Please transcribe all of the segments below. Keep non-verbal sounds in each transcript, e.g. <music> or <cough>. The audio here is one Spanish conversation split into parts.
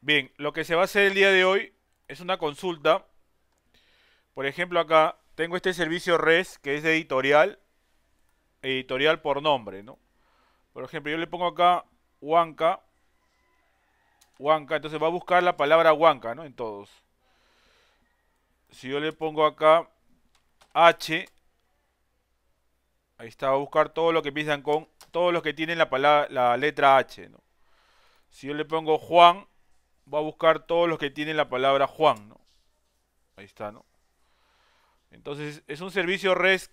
Bien, lo que se va a hacer el día de hoy es una consulta. Por ejemplo, acá tengo este servicio res que es de editorial, editorial por nombre, ¿no? Por ejemplo, yo le pongo acá Huanca, Huanca, entonces va a buscar la palabra Huanca, ¿no? En todos. Si yo le pongo acá H, ahí está, va a buscar todo lo que empiezan con, todos los que tienen la palabra, la letra H, ¿no? Si yo le pongo Juan, va a buscar todos los que tienen la palabra Juan, ¿no? Ahí está, ¿no? Entonces, es un servicio REST,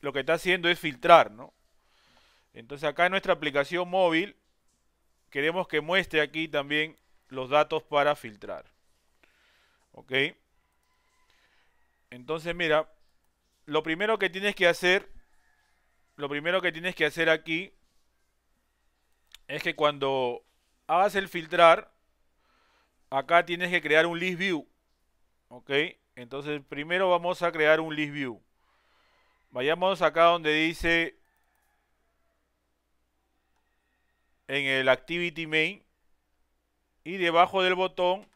lo que está haciendo es filtrar, ¿no? Entonces, acá en nuestra aplicación móvil, queremos que muestre aquí también los datos para filtrar. ¿Ok? Entonces, mira, lo primero que tienes que hacer, lo primero que tienes que hacer aquí, es que cuando hagas el filtrar, acá tienes que crear un list view. Ok, entonces primero vamos a crear un list view. Vayamos acá donde dice en el activity main y debajo del botón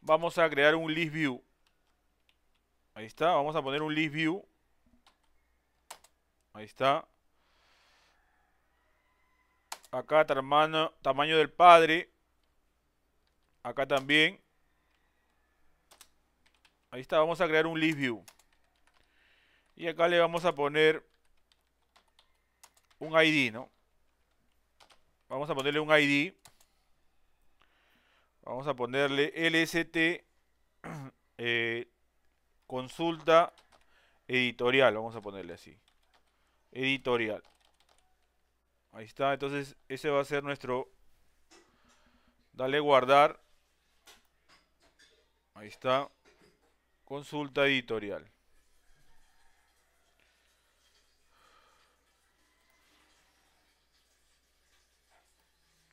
vamos a crear un list view. Ahí está, vamos a poner un list view. Ahí está. Acá tamaño del padre Acá también. Ahí está, vamos a crear un list view. Y acá le vamos a poner un ID, ¿no? Vamos a ponerle un ID. Vamos a ponerle LST <clears throat> eh, consulta editorial. Vamos a ponerle así. Editorial. Ahí está. Entonces ese va a ser nuestro... Dale guardar. Ahí está. Consulta editorial.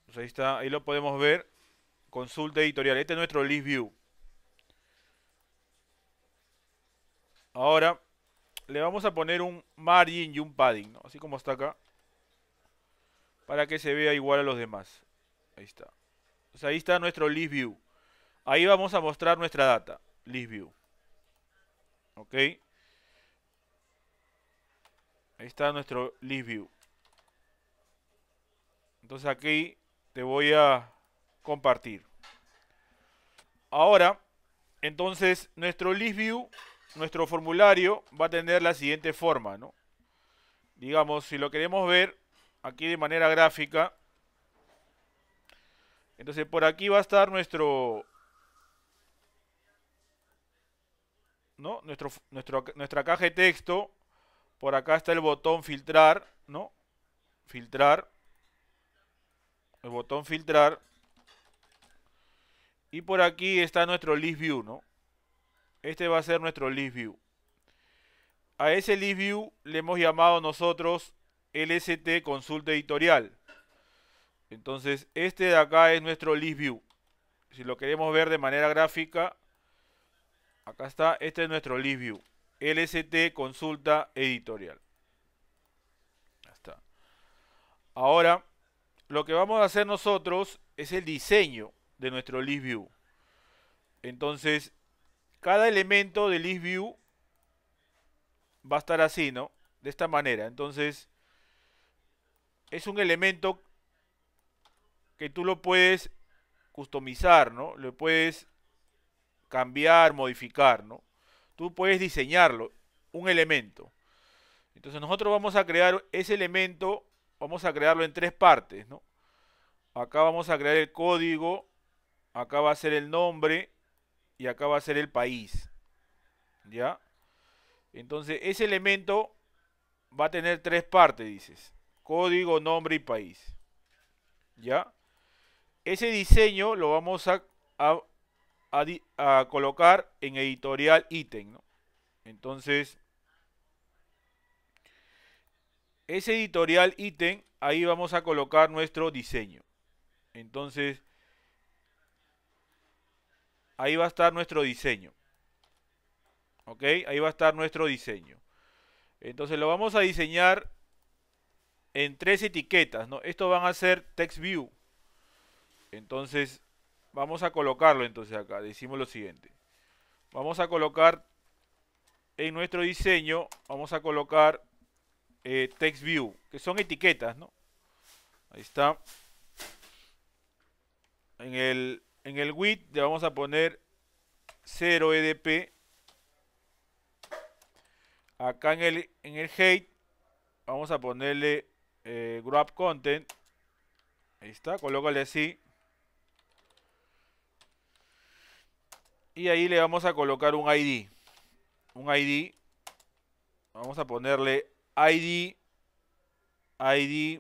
Pues ahí está, ahí lo podemos ver. Consulta editorial. Este es nuestro list view. Ahora le vamos a poner un margin y un padding, ¿no? así como está acá, para que se vea igual a los demás. Ahí está. Pues ahí está nuestro list view. Ahí vamos a mostrar nuestra data, list Ok. Ahí está nuestro list Entonces aquí te voy a compartir. Ahora, entonces nuestro list nuestro formulario va a tener la siguiente forma, ¿no? Digamos, si lo queremos ver aquí de manera gráfica, entonces por aquí va a estar nuestro nuestra caja de texto, por acá está el botón filtrar, ¿no? Filtrar. El botón filtrar. Y por aquí está nuestro list view, ¿no? Este va a ser nuestro list view. A ese list view le hemos llamado nosotros LST consulta editorial. Entonces, este de acá es nuestro list view. Si lo queremos ver de manera gráfica, Acá está, este es nuestro ListView. LST consulta editorial. está. Ahora, lo que vamos a hacer nosotros es el diseño de nuestro ListView. Entonces, cada elemento de ListView va a estar así, ¿no? De esta manera. Entonces, es un elemento que tú lo puedes customizar, ¿no? Lo puedes cambiar, modificar, ¿no? Tú puedes diseñarlo, un elemento. Entonces nosotros vamos a crear ese elemento, vamos a crearlo en tres partes, ¿no? Acá vamos a crear el código, acá va a ser el nombre y acá va a ser el país, ¿ya? Entonces ese elemento va a tener tres partes, dices. Código, nombre y país. ¿Ya? Ese diseño lo vamos a, a, a, colocar en editorial ítem. Entonces, ese editorial ítem, ahí vamos a colocar nuestro diseño. Entonces, ahí va a estar nuestro diseño. ¿Ok? Ahí va a estar nuestro diseño. Entonces lo vamos a diseñar en tres etiquetas, ¿no? Esto van a ser text view. Entonces vamos a colocarlo entonces acá. Decimos lo siguiente. Vamos a colocar en nuestro diseño, vamos a colocar eh, text view, que son etiquetas, ¿no? Ahí está. En el, en width le vamos a poner 0 EDP. Acá en el, en el height vamos a ponerle eh, grab content. Ahí está, colócale así. Y ahí le vamos a colocar un ID. Un ID. Vamos a ponerle ID. ID.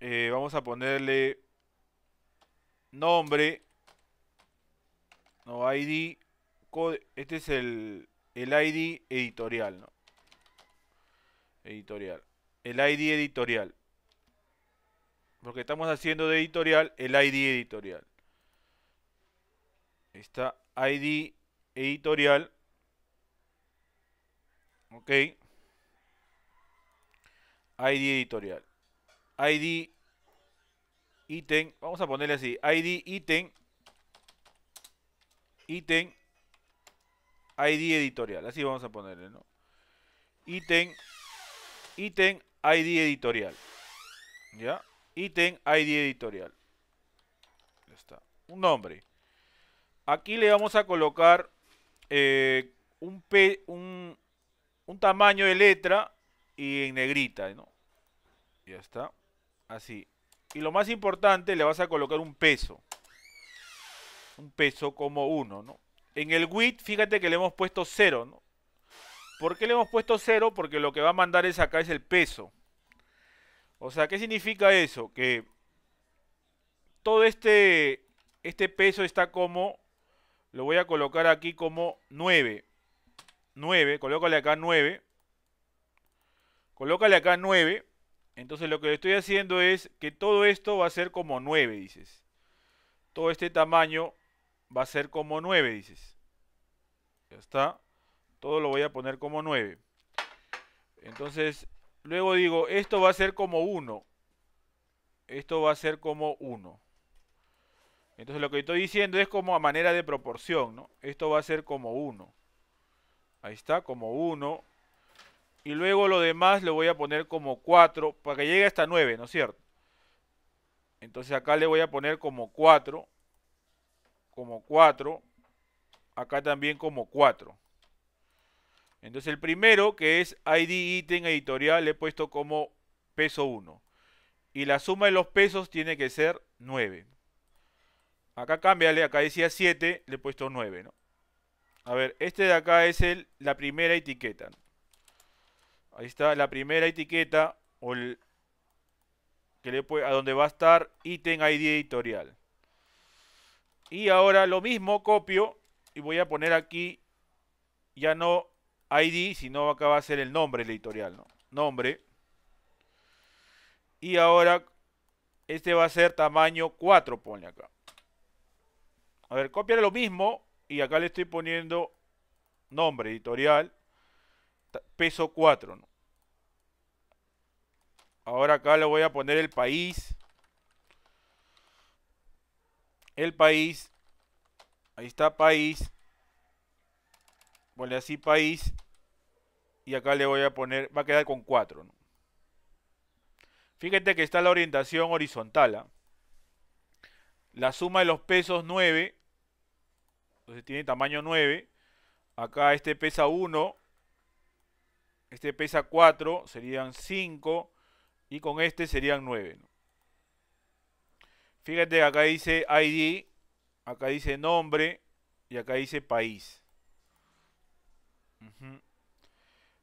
Eh, vamos a ponerle nombre. No, ID. Este es el, ID editorial. Editorial. El ID editorial. Porque estamos haciendo de editorial el ID editorial. Está ID editorial. Ok. ID editorial. ID ítem. Vamos a ponerle así. ID ítem. Ítem. ID editorial. Así vamos a ponerle, ¿no? Ítem. Ítem ID editorial. ¿Ya? Ítem ID editorial. Ya está. Un nombre. Aquí le vamos a colocar eh, un, un, tamaño de letra y en negrita, ¿no? Ya está. Así. Y lo más importante, le vas a colocar un peso. Un peso como uno, ¿no? En el width, fíjate que le hemos puesto 0, ¿no? ¿Por qué le hemos puesto 0? Porque lo que va a mandar es acá es el peso. O sea, ¿qué significa eso? Que todo este, este peso está como lo voy a colocar aquí como 9. 9, colócale acá 9. Colócale acá 9. Entonces lo que estoy haciendo es que todo esto va a ser como 9, dices. Todo este tamaño va a ser como 9, dices. Ya está. Todo lo voy a poner como 9. Entonces, luego digo, esto va a ser como 1. Esto va a ser como 1. Entonces lo que estoy diciendo es como a manera de proporción, ¿no? Esto va a ser como 1. Ahí está, como 1. Y luego lo demás le voy a poner como 4 para que llegue hasta 9, ¿no es cierto? Entonces acá le voy a poner como 4. Como 4. Acá también como 4. Entonces el primero, que es ID ítem editorial, le he puesto como peso 1. Y la suma de los pesos tiene que ser 9. Acá cámbiale, acá decía 7, le he puesto 9, ¿no? A ver, este de acá es el, la primera etiqueta. Ahí está la primera etiqueta o el, que le a donde va a estar ítem ID editorial. Y ahora lo mismo copio y voy a poner aquí ya no ID, sino acá va a ser el nombre del editorial, ¿no? Nombre. Y ahora este va a ser tamaño 4, ponle acá. A ver, copiar lo mismo. Y acá le estoy poniendo nombre editorial. Peso 4. Ahora acá le voy a poner el país. El país. Ahí está país. Ponle así país. Y acá le voy a poner, va a quedar con 4. Fíjate que está la orientación horizontal. ¿ah? La suma de los pesos 9 entonces tiene tamaño 9. Acá este pesa 1. Este pesa 4. Serían 5. Y con este serían 9. Fíjate, acá dice ID. Acá dice nombre. Y acá dice país.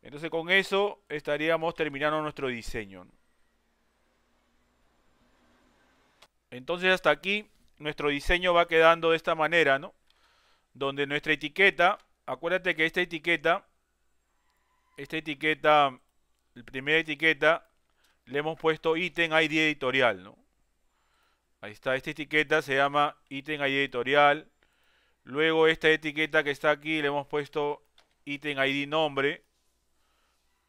Entonces con eso estaríamos terminando nuestro diseño. Entonces hasta aquí nuestro diseño va quedando de esta manera, ¿no? donde nuestra etiqueta, acuérdate que esta etiqueta, esta etiqueta, la primera etiqueta, le hemos puesto ítem ID editorial, ¿no? Ahí está, esta etiqueta se llama ítem ID editorial. Luego esta etiqueta que está aquí le hemos puesto ítem ID nombre.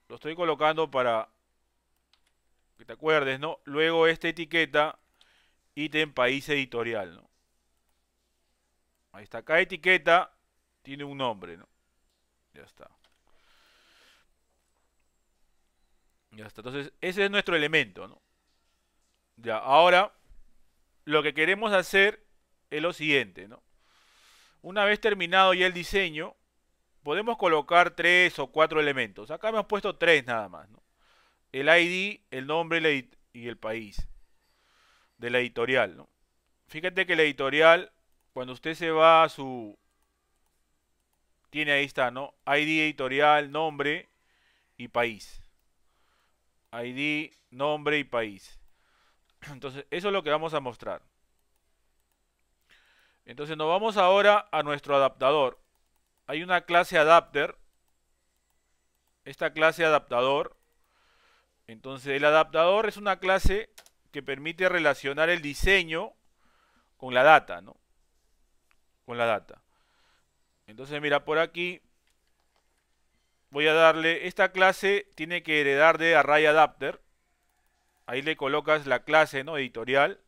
Lo estoy colocando para que te acuerdes, ¿no? Luego esta etiqueta ítem país editorial, ¿no? Ahí está. Cada etiqueta tiene un nombre, Ya está. Ya está. Entonces, ese es nuestro elemento, Ya, ahora lo que queremos hacer es lo siguiente, Una vez terminado ya el diseño, podemos colocar tres o cuatro elementos. Acá me puesto tres nada más, El ID, el nombre y el país de la editorial, ¿no? Fíjate que la editorial cuando usted se va a su... Tiene ahí está, ¿no? ID editorial, nombre y país. ID, nombre y país. <clears throat> Entonces, eso es lo que vamos a mostrar. Entonces, nos vamos ahora a nuestro adaptador. Hay una clase adapter. Esta clase adaptador. Entonces, el adaptador es una clase que permite relacionar el diseño con la data, ¿no? con la data. Entonces, mira, por aquí voy a darle, esta clase tiene que heredar de array adapter. Ahí le colocas la clase, ¿no? Editorial.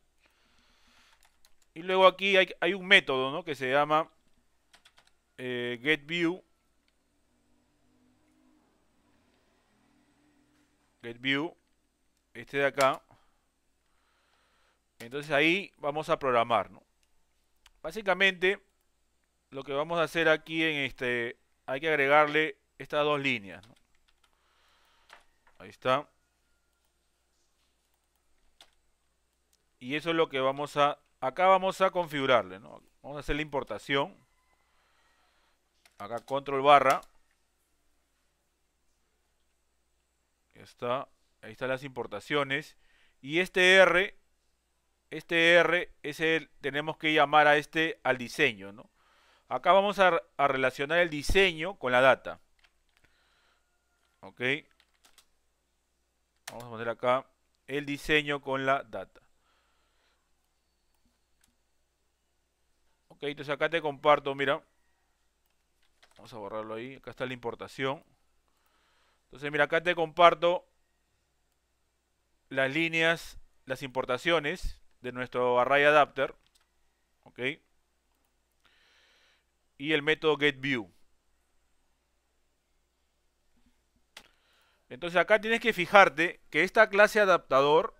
Y luego aquí hay, un método, Que se llama eh, getView. getView. Este de acá. Entonces ahí vamos a programar, ¿no? Básicamente lo que vamos a hacer aquí en este, hay que agregarle estas dos líneas. Ahí está. Y eso es lo que vamos a, acá vamos a configurarle, ¿no? Vamos a hacer la importación. Acá control barra. Ya está. Ahí están las importaciones. Y este R, este R es el, tenemos que llamar a este al diseño, ¿no? Acá vamos a, relacionar el diseño con la data. Ok. Vamos a poner acá el diseño con la data. Ok, entonces acá te comparto, mira. Vamos a borrarlo ahí. Acá está la importación. Entonces, mira, acá te comparto las líneas, las importaciones de nuestro array adapter. Ok y el método getView. Entonces acá tienes que fijarte que esta clase adaptador,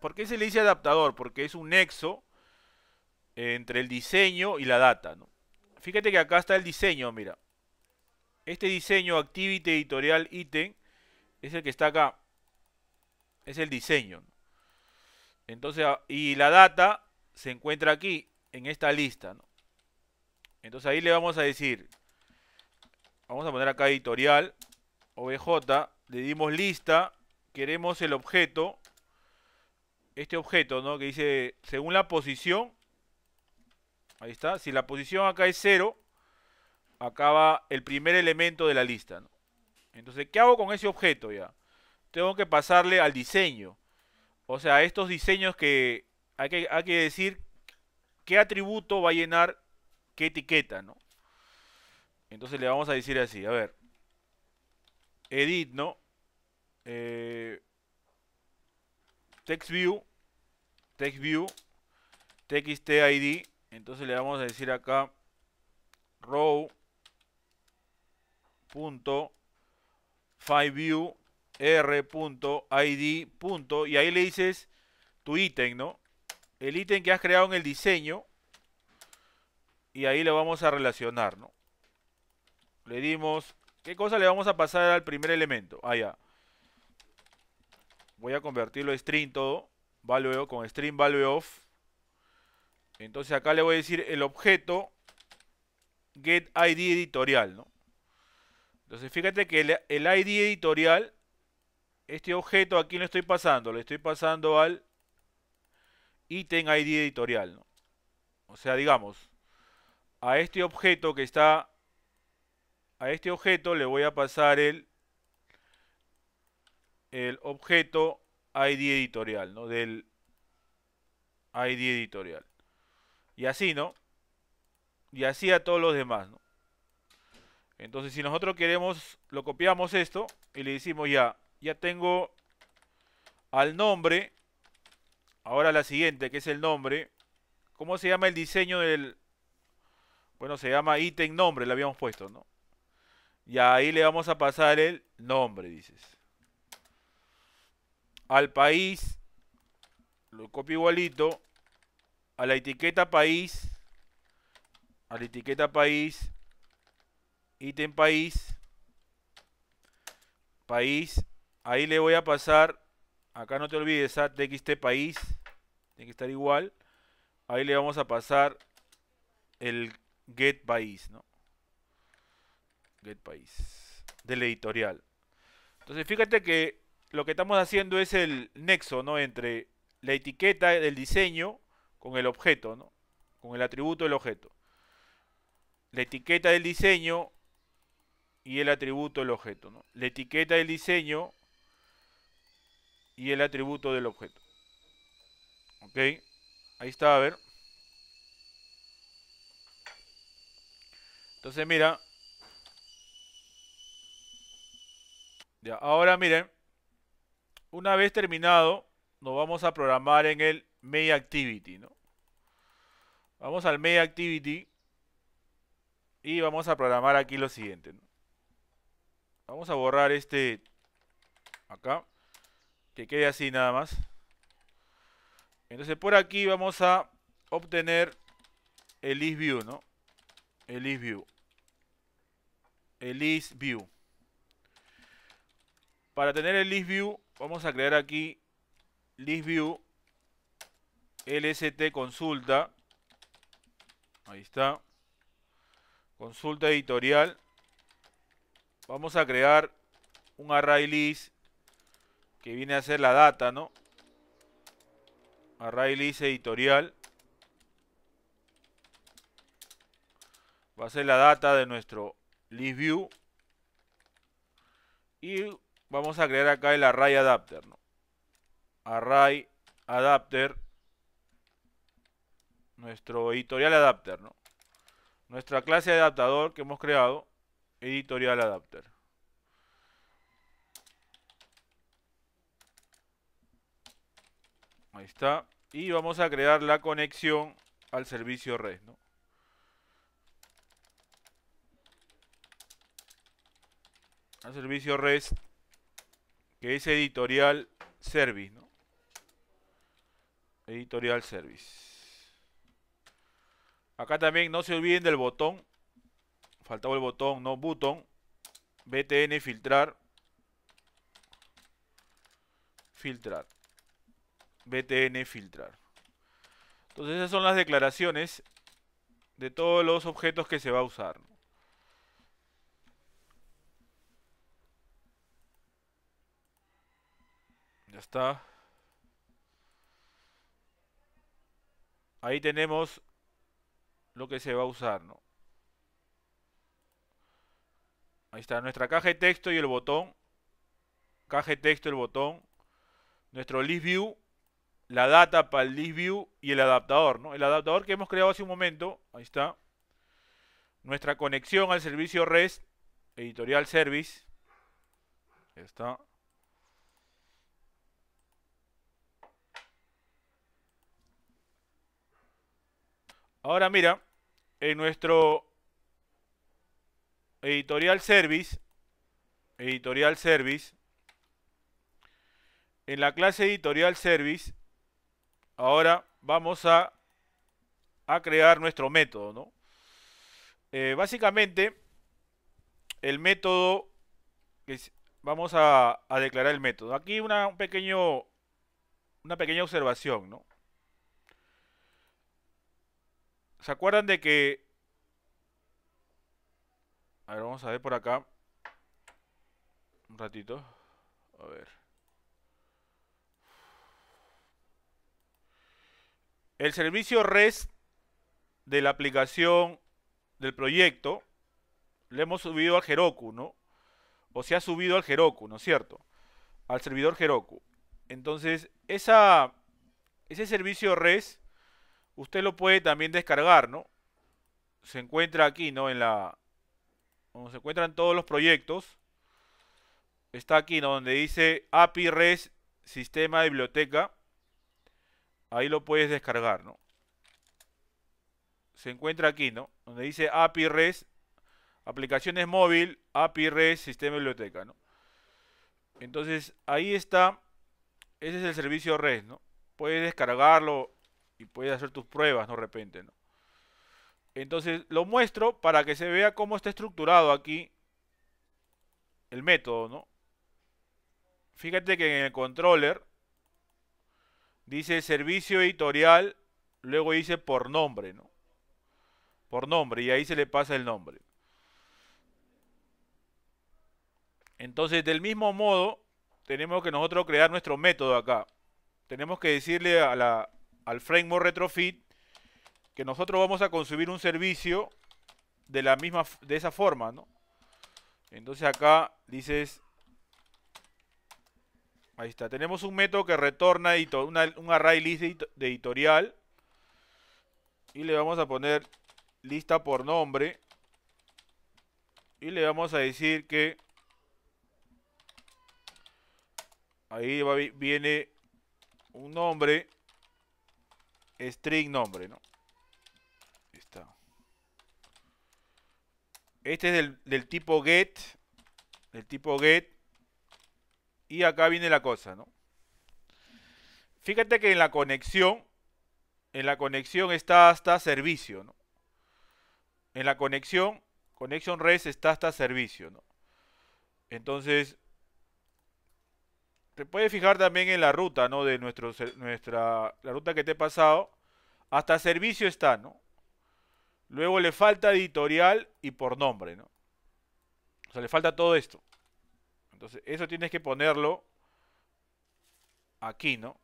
¿por qué se le dice adaptador? Porque es un nexo entre el diseño y la data. ¿no? Fíjate que acá está el diseño, mira. Este diseño Activity Editorial Item es el que está acá. Es el diseño. Entonces, y la data se encuentra aquí, en esta lista. ¿no? Entonces ahí le vamos a decir, vamos a poner acá editorial, OBJ, le dimos lista, queremos el objeto, este objeto, ¿no? Que dice, según la posición, ahí está, si la posición acá es 0, acaba el primer elemento de la lista, Entonces, ¿qué hago con ese objeto ya? Tengo que pasarle al diseño. O sea, estos diseños que, hay que decir qué atributo va a llenar qué etiqueta, ¿no? Entonces le vamos a decir así, a ver, edit, ¿no? Eh, TextView, TextView, id. entonces le vamos a decir acá row punto view r punto y ahí le dices tu ítem no el ítem que has creado en el diseño y ahí lo vamos a relacionar, ¿no? Le dimos... ¿Qué cosa le vamos a pasar al primer elemento? Ah, ya. Voy a convertirlo a string todo. Value con string value of. Entonces acá le voy a decir el objeto get ID editorial, ¿no? Entonces fíjate que el, ID editorial, este objeto aquí lo estoy pasando, le estoy pasando al ítem ID editorial, ¿no? O sea, digamos, a este objeto que está a este objeto le voy a pasar el el objeto ID editorial, ¿no? Del ID editorial. Y así, ¿no? Y así a todos los demás, ¿no? Entonces, si nosotros queremos, lo copiamos esto y le decimos ya, ya tengo al nombre, ahora la siguiente, que es el nombre, ¿cómo se llama el diseño del, bueno, se llama ítem nombre, le habíamos puesto, ¿no? Y ahí le vamos a pasar el nombre, dices. Al país, lo copio igualito. A la etiqueta país, a la etiqueta país, ítem país, país. Ahí le voy a pasar, acá no te olvides, a ¿ah? país. Tiene que estar igual. Ahí le vamos a pasar el Get País, ¿no? Get País. Del editorial. Entonces, fíjate que lo que estamos haciendo es el nexo, ¿no? Entre la etiqueta del diseño con el objeto, ¿no? Con el atributo del objeto. La etiqueta del diseño y el atributo del objeto, ¿no? La etiqueta del diseño y el atributo del objeto. ¿Ok? Ahí está, a ver. Entonces, mira. Ya, ahora miren. Una vez terminado, nos vamos a programar en el May ¿no? Vamos al May y vamos a programar aquí lo siguiente. Vamos a borrar este acá, que quede así nada más. Entonces por aquí vamos a obtener el ListView, ¿no? El el list view. Para tener el list view, vamos a crear aquí list view lst consulta. Ahí está. Consulta editorial. Vamos a crear un array list que viene a ser la data, ¿no? Array list editorial. Va a ser la data de nuestro ListView. y vamos a crear acá el array adapter ¿no? array adapter nuestro editorial adapter ¿no? nuestra clase de adaptador que hemos creado editorial adapter ahí está y vamos a crear la conexión al servicio red ¿no? al servicio REST, que es editorial service, Editorial service. Acá también no se olviden del botón. Faltaba el botón, no button. BTN filtrar. Filtrar. BTN filtrar. Entonces esas son las declaraciones de todos los objetos que se va a usar. Ahí tenemos lo que se va a usar, ¿no? Ahí está nuestra caja de texto y el botón. Caja de texto, el botón. Nuestro list view. La data para el list view y el adaptador, ¿no? El adaptador que hemos creado hace un momento. Ahí está. Nuestra conexión al servicio REST. Editorial Service. Ahí está. Ahora mira, en nuestro editorial service, editorial service, en la clase editorial service, ahora vamos a, crear nuestro método, ¿no? Eh, básicamente, el método, vamos a, a, declarar el método. Aquí una, un pequeño, una pequeña observación, ¿no? ¿Se acuerdan de que... A ver, vamos a ver por acá. Un ratito. A ver. El servicio REST de la aplicación del proyecto le hemos subido al Heroku, ¿no? O se ha subido al Heroku, ¿no es cierto? Al servidor Heroku. Entonces, ese servicio REST Usted lo puede también descargar, ¿no? Se encuentra aquí, ¿no? En la... Donde se encuentran todos los proyectos. Está aquí, ¿no? Donde dice API Res Sistema Biblioteca. Ahí lo puedes descargar, ¿no? Se encuentra aquí, ¿no? Donde dice API Res. aplicaciones móvil, API RES, sistema biblioteca, ¿no? Entonces, ahí está, ese es el servicio RES, ¿no? Puedes descargarlo y puedes hacer tus pruebas ¿no? de repente. ¿no? Entonces lo muestro para que se vea cómo está estructurado aquí el método. ¿no? Fíjate que en el controller dice servicio editorial, luego dice por nombre. ¿no? Por nombre y ahí se le pasa el nombre. Entonces del mismo modo tenemos que nosotros crear nuestro método acá. Tenemos que decirle a la, al framework retrofit que nosotros vamos a consumir un servicio de la misma de esa forma, Entonces acá dices ahí está, tenemos un método que retorna una, un array list de, editorial y le vamos a poner lista por nombre y le vamos a decir que ahí viene un nombre string nombre, ¿no? Está. Este es del, tipo get, del tipo get. Y acá viene la cosa, ¿no? Fíjate que en la conexión, en la conexión está hasta servicio, ¿no? En la conexión, connection res está hasta servicio, ¿no? Entonces, te puedes fijar también en la ruta, ¿no? De nuestro, nuestra, la ruta que te he pasado. Hasta servicio está, ¿no? Luego le falta editorial y por nombre, ¿no? O sea, le falta todo esto. Entonces, eso tienes que ponerlo aquí, ¿no?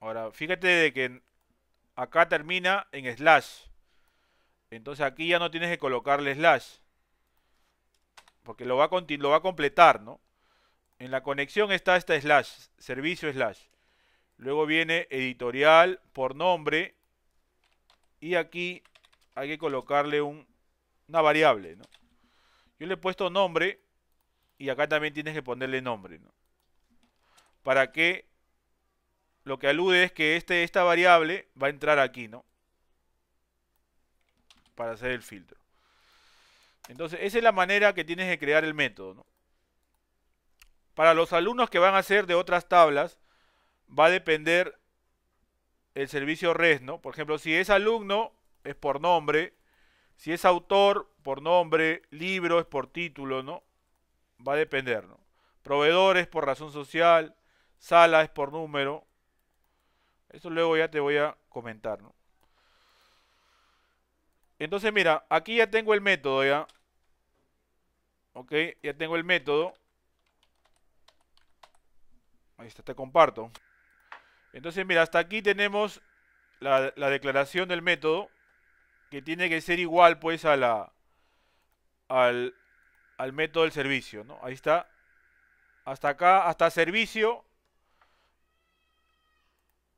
Ahora, fíjate de que acá termina en slash. Entonces aquí ya no tienes que colocarle slash. Porque lo va a, lo va a completar, ¿no? En la conexión está esta slash, servicio slash. Luego viene editorial por nombre. Y aquí hay que colocarle una variable. ¿no? Yo le he puesto nombre. Y acá también tienes que ponerle nombre. Para que lo que alude es que este, esta variable va a entrar aquí. ¿no? Para hacer el filtro. Entonces, esa es la manera que tienes de crear el método. ¿no? Para los alumnos que van a ser de otras tablas, va a depender el servicio res, ¿no? Por ejemplo, si es alumno, es por nombre. Si es autor, por nombre. Libro es por título, ¿no? Va a depender, ¿no? es por razón social. Sala es por número. Eso luego ya te voy a comentar, ¿no? Entonces, mira, aquí ya tengo el método, ¿ya? Ok, ya tengo el método. Ahí está, te comparto. Entonces, mira, hasta aquí tenemos la, declaración del método, que tiene que ser igual, pues, a la, al, al método del servicio, ¿no? Ahí está. Hasta acá, hasta servicio.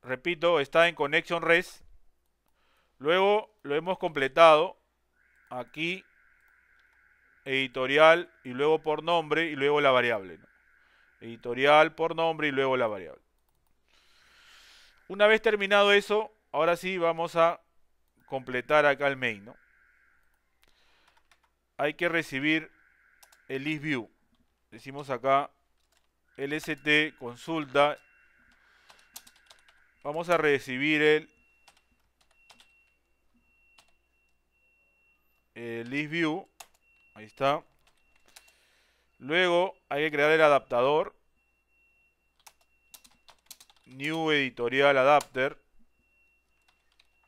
Repito, está en connection res. Luego lo hemos completado. Aquí, editorial, y luego por nombre, y luego la variable. Editorial por nombre y luego la variable. Una vez terminado eso, ahora sí vamos a completar acá el main. ¿no? Hay que recibir el list view. Decimos acá lst consulta. Vamos a recibir el, el list view. Ahí está. Luego hay que crear el adaptador. New Editorial Adapter.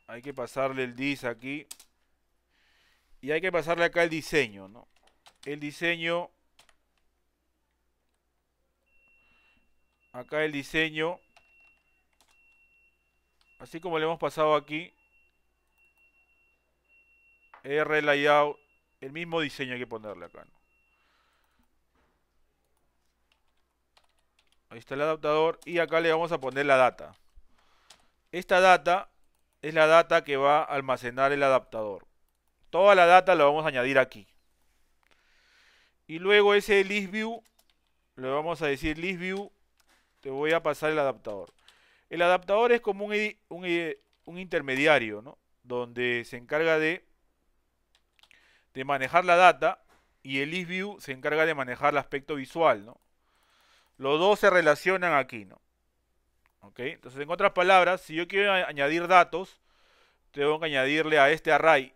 Hay que pasarle el dis aquí. Y hay que pasarle acá el diseño, ¿no? El diseño... Acá el diseño... Así como le hemos pasado aquí. R Layout. El mismo diseño hay que ponerle acá, ¿no? Ahí está el adaptador. Y acá le vamos a poner la data. Esta data es la data que va a almacenar el adaptador. Toda la data la vamos a añadir aquí. Y luego ese ListView, le vamos a decir ListView, te voy a pasar el adaptador. El adaptador es como eh, un, intermediario, ¿no? Donde se encarga de, de manejar la data y el ListView se encarga de manejar el aspecto visual, ¿no? Los dos se relacionan aquí, ¿no? ¿Ok? Entonces, en otras palabras, si yo quiero añadir datos, tengo que añadirle a este array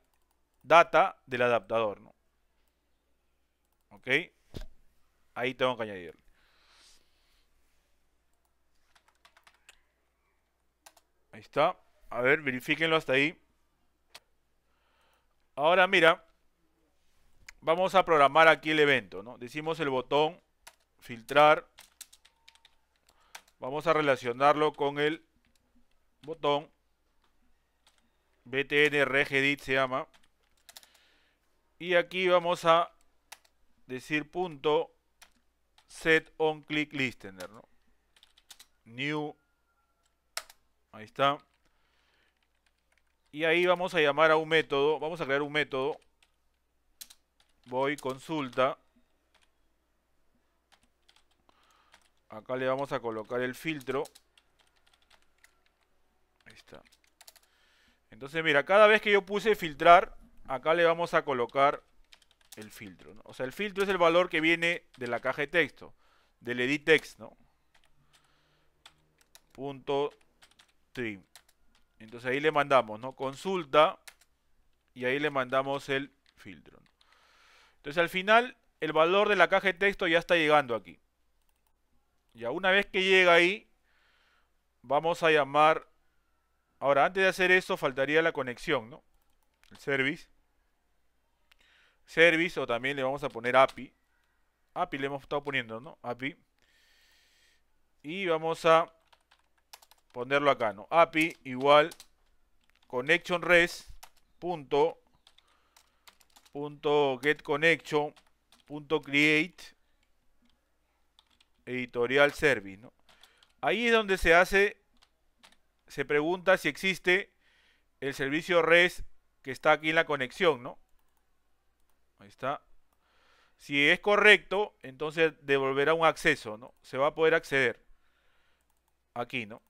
data del adaptador, ¿no? ¿Ok? Ahí tengo que añadirle. Ahí está. A ver, verifíquenlo hasta ahí. Ahora, mira. Vamos a programar aquí el evento, ¿no? Decimos el botón filtrar Vamos a relacionarlo con el botón btn regedit se llama. Y aquí vamos a decir punto set on listener, New. Ahí está. Y ahí vamos a llamar a un método. Vamos a crear un método. Voy consulta. acá le vamos a colocar el filtro. Ahí está. Entonces, mira, cada vez que yo puse filtrar, acá le vamos a colocar el filtro. O sea, el filtro es el valor que viene de la caja de texto, del edit text, ¿no? Punto trim. Entonces ahí le mandamos, ¿no? Consulta y ahí le mandamos el filtro. Entonces al final el valor de la caja de texto ya está llegando aquí. Ya una vez que llega ahí, vamos a llamar... Ahora, antes de hacer eso, faltaría la conexión, ¿no? El service. Service, o también le vamos a poner API. API le hemos estado poniendo, ¿no? API. Y vamos a ponerlo acá, ¿no? API igual connection res create editorial service. ¿no? Ahí es donde se hace, se pregunta si existe el servicio res que está aquí en la conexión, ¿no? Ahí está. Si es correcto, entonces devolverá un acceso, ¿no? Se va a poder acceder. Aquí, ¿no?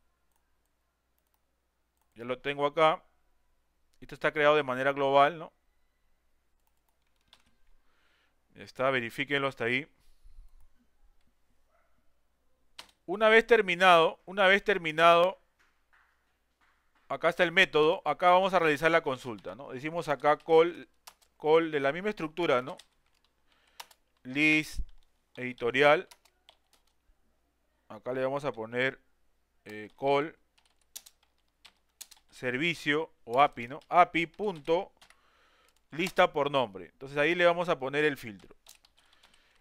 Ya lo tengo acá. Esto está creado de manera global, ¿no? Ya está, verifíquenlo hasta ahí. Una vez terminado, una vez terminado, acá está el método, acá vamos a realizar la consulta, ¿no? Decimos acá call, call de la misma estructura, ¿no? List, editorial, acá le vamos a poner eh, call, servicio o API, ¿no? API punto lista por nombre. Entonces ahí le vamos a poner el filtro.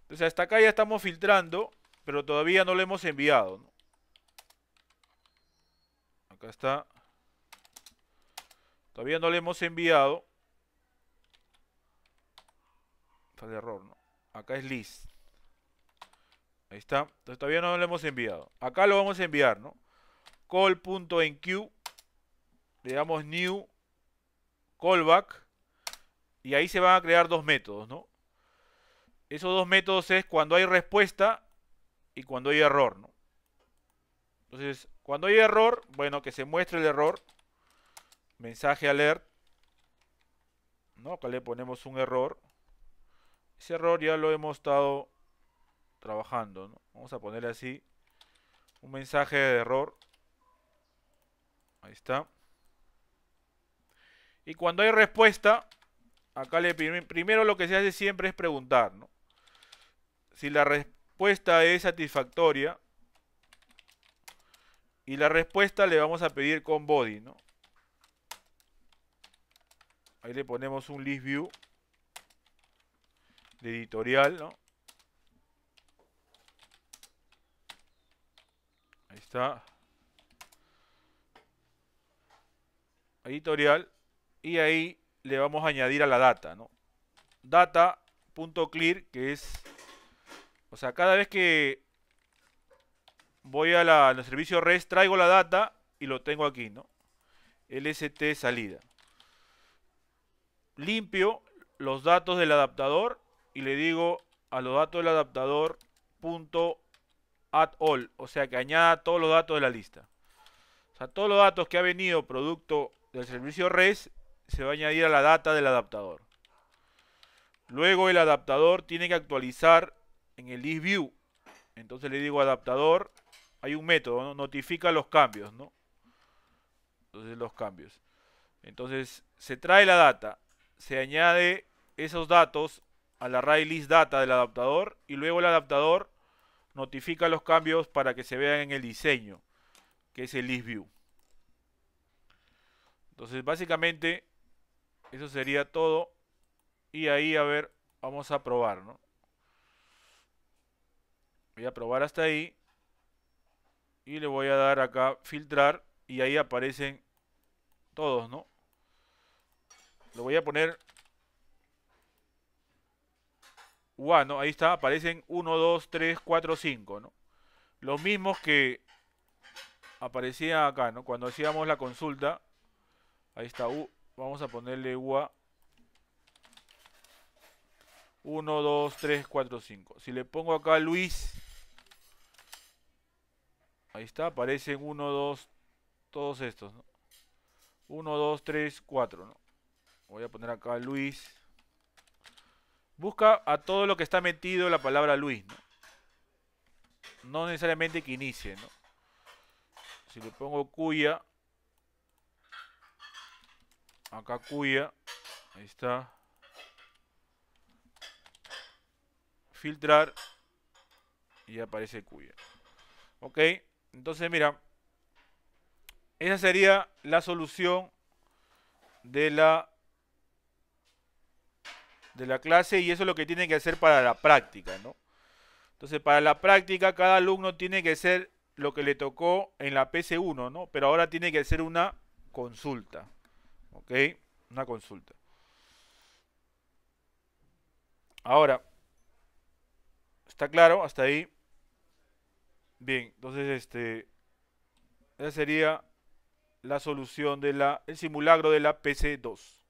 Entonces hasta acá ya estamos filtrando pero todavía no lo hemos enviado. Acá está. Todavía no le hemos enviado. de error, ¿no? Acá es list. Ahí está. todavía no lo hemos enviado. Acá lo vamos a enviar, ¿no? Call.enqueue. Le damos new callback. Y ahí se van a crear dos métodos, ¿no? Esos dos métodos es cuando hay respuesta y cuando hay error, ¿no? Entonces, cuando hay error, bueno, que se muestre el error. Mensaje alert. ¿No? Acá le ponemos un error. Ese error ya lo hemos estado trabajando, ¿no? Vamos a ponerle así. Un mensaje de error. Ahí está. Y cuando hay respuesta, acá le primero lo que se hace siempre es preguntar, ¿no? Si la respuesta respuesta es satisfactoria. Y la respuesta le vamos a pedir con body, ¿no? Ahí le ponemos un list view de editorial, Ahí está. Editorial. Y ahí le vamos a añadir a la data, ¿no? Data.clear, que es o sea, cada vez que voy a al servicio REST, traigo la data y lo tengo aquí, ¿no? LST salida. Limpio los datos del adaptador y le digo a los datos del adaptador punto all, o sea que añada todos los datos de la lista. O sea, todos los datos que ha venido producto del servicio REST se va a añadir a la data del adaptador. Luego el adaptador tiene que actualizar en el list view. Entonces le digo adaptador. Hay un método, notifica los cambios, ¿no? Entonces los cambios. Entonces se trae la data, se añade esos datos al array list data del adaptador y luego el adaptador notifica los cambios para que se vean en el diseño, que es el list view. Entonces básicamente eso sería todo y ahí a ver, vamos a probar, ¿no? Voy a probar hasta ahí. Y le voy a dar acá filtrar. Y ahí aparecen todos, ¿no? lo voy a poner... UA, ¿no? Ahí está. Aparecen 1, 2, 3, 4, 5, ¿no? Los mismos que aparecían acá, ¿no? Cuando hacíamos la consulta. Ahí está. U. Vamos a ponerle UA. 1, 2, 3, 4, 5. Si le pongo acá Luis, Ahí está, aparecen 1, 2, todos estos, ¿no? 1, 2, 3, 4, Voy a poner acá Luis. Busca a todo lo que está metido la palabra Luis, ¿no? necesariamente que inicie, Si le pongo Cuya. Acá Cuya. Ahí está. Filtrar. Y aparece Cuya. Ok. Entonces, mira, esa sería la solución de la de la clase y eso es lo que tiene que hacer para la práctica, ¿no? Entonces, para la práctica cada alumno tiene que hacer lo que le tocó en la PC1, ¿no? Pero ahora tiene que hacer una consulta. ¿Ok? Una consulta. Ahora, ¿está claro hasta ahí? Bien, entonces este esa sería la solución del el simulacro de la PC2.